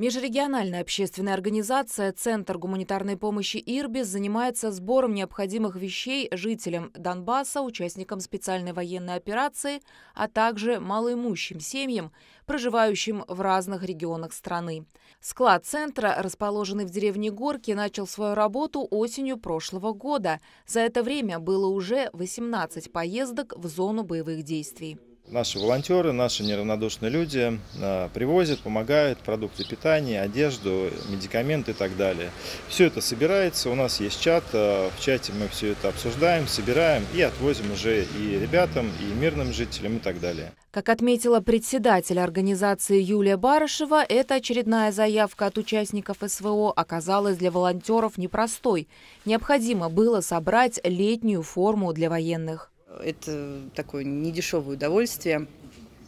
Межрегиональная общественная организация «Центр гуманитарной помощи Ирбис» занимается сбором необходимых вещей жителям Донбасса, участникам специальной военной операции, а также малоимущим семьям, проживающим в разных регионах страны. Склад центра, расположенный в деревне Горки, начал свою работу осенью прошлого года. За это время было уже 18 поездок в зону боевых действий. Наши волонтеры, наши неравнодушные люди а, привозят, помогают, продукты питания, одежду, медикаменты и так далее. Все это собирается, у нас есть чат, а, в чате мы все это обсуждаем, собираем и отвозим уже и ребятам, и мирным жителям и так далее. Как отметила председатель организации Юлия Барышева, эта очередная заявка от участников СВО оказалась для волонтеров непростой. Необходимо было собрать летнюю форму для военных. Это такое недешевое удовольствие.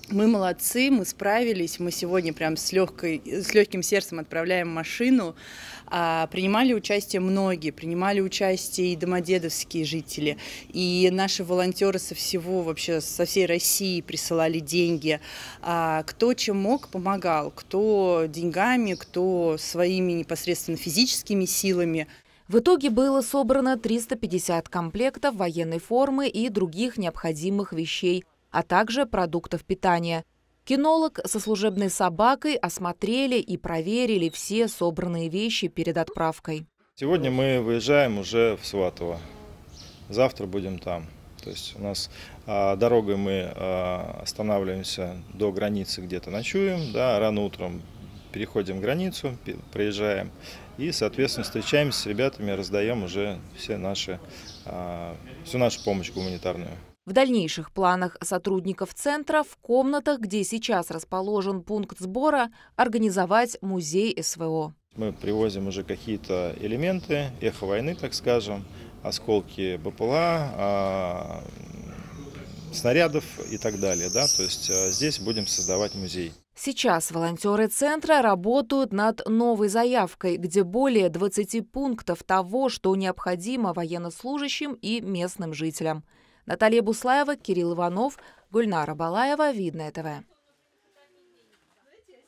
Мы молодцы, мы справились, мы сегодня прям с, легкой, с легким сердцем отправляем машину. А, принимали участие многие, принимали участие и домодедовские жители, и наши волонтеры со всего, вообще со всей России присылали деньги. А, кто чем мог, помогал, кто деньгами, кто своими непосредственно физическими силами. В итоге было собрано 350 комплектов военной формы и других необходимых вещей, а также продуктов питания. Кинолог со служебной собакой осмотрели и проверили все собранные вещи перед отправкой. Сегодня мы выезжаем уже в Сватово. Завтра будем там. То есть у нас а, дорогой мы а, останавливаемся до границы, где-то ночуем, да, рано утром переходим границу, проезжаем и, соответственно, встречаемся с ребятами, раздаем уже все наши, а, всю нашу помощь гуманитарную. В дальнейших планах сотрудников центра в комнатах, где сейчас расположен пункт сбора, организовать музей СВО. Мы привозим уже какие-то элементы, эхо войны, так скажем, осколки БПЛА, а, снарядов и так далее. Да? То есть а, здесь будем создавать музей. Сейчас волонтеры центра работают над новой заявкой, где более 20 пунктов того, что необходимо военнослужащим и местным жителям. Наталья Буслаева, Кирилл Иванов, Гульнара Балаева, Видное ТВ.